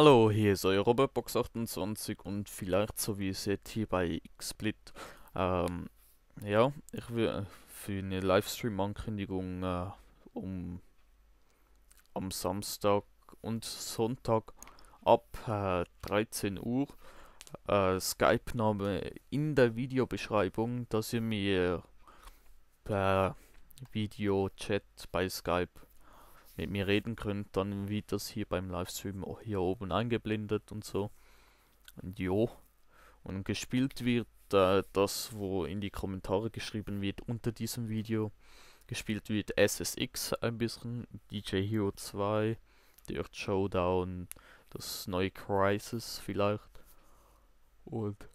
Hallo, hier ist euer Robert Box 28 und vielleicht so wie ihr seht hier bei XSplit. Ähm, ja, ich will für eine Livestream-Ankündigung äh, um am Samstag und Sonntag ab äh, 13 Uhr äh, Skype-Name in der Videobeschreibung, dass ihr mir per Video-Chat bei Skype mit mir reden könnt, dann wird das hier beim Livestream auch hier oben eingeblendet und so. Und jo. Und gespielt wird äh, das, wo in die Kommentare geschrieben wird unter diesem Video. Gespielt wird SSX ein bisschen, DJ Hero 2, Dirt Showdown, das neue Crisis vielleicht. Und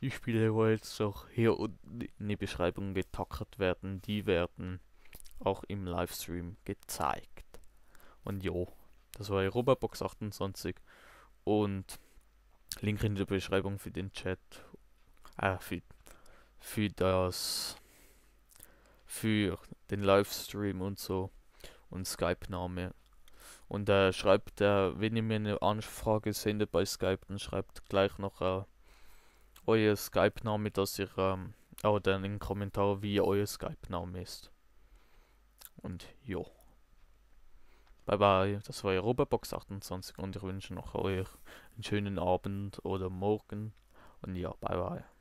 die Spiele, wo jetzt auch hier unten in die Beschreibung getackert werden, die werden auch im Livestream gezeigt. Und jo, das war Robobox 28. Und Link in der Beschreibung für den Chat. Ah, für, für das. Für den Livestream und so. Und Skype-Name. Und er äh, schreibt, äh, wenn ihr mir eine Anfrage sendet bei Skype, dann schreibt gleich noch äh, euer Skype-Name, dass ihr. Ähm, oder in den Kommentar, wie euer Skype-Name ist. Und jo. Bye bye, das war Robobox 28 und ich wünsche noch euch einen schönen Abend oder Morgen. Und ja, bye bye.